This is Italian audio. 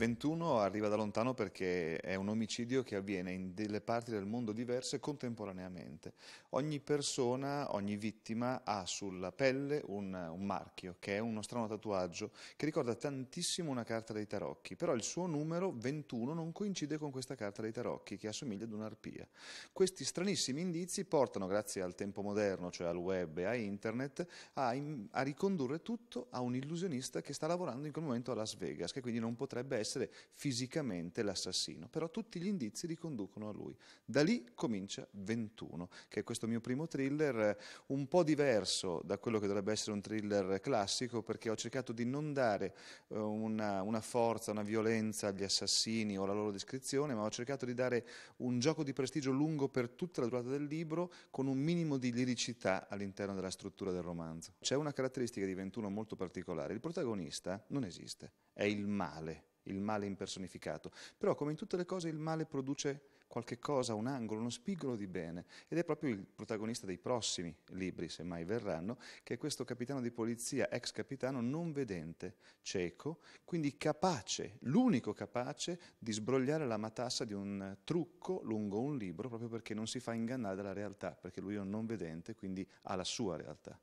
21 arriva da lontano perché è un omicidio che avviene in delle parti del mondo diverse contemporaneamente. Ogni persona, ogni vittima ha sulla pelle un, un marchio, che è uno strano tatuaggio, che ricorda tantissimo una carta dei tarocchi, però il suo numero 21 non coincide con questa carta dei tarocchi, che assomiglia ad un'arpia. Questi stranissimi indizi portano, grazie al tempo moderno, cioè al web e a internet, a, in, a ricondurre tutto a un illusionista che sta lavorando in quel momento a Las Vegas, che quindi non potrebbe essere essere fisicamente l'assassino, però tutti gli indizi riconducono a lui. Da lì comincia 21, che è questo mio primo thriller, eh, un po' diverso da quello che dovrebbe essere un thriller classico, perché ho cercato di non dare eh, una, una forza, una violenza agli assassini o alla loro descrizione, ma ho cercato di dare un gioco di prestigio lungo per tutta la durata del libro, con un minimo di liricità all'interno della struttura del romanzo. C'è una caratteristica di 21 molto particolare, il protagonista non esiste, è il male il male impersonificato, però come in tutte le cose il male produce qualche cosa, un angolo, uno spigolo di bene ed è proprio il protagonista dei prossimi libri, se mai verranno, che è questo capitano di polizia, ex capitano non vedente, cieco, quindi capace, l'unico capace di sbrogliare la matassa di un trucco lungo un libro proprio perché non si fa ingannare dalla realtà, perché lui è un non vedente, quindi ha la sua realtà.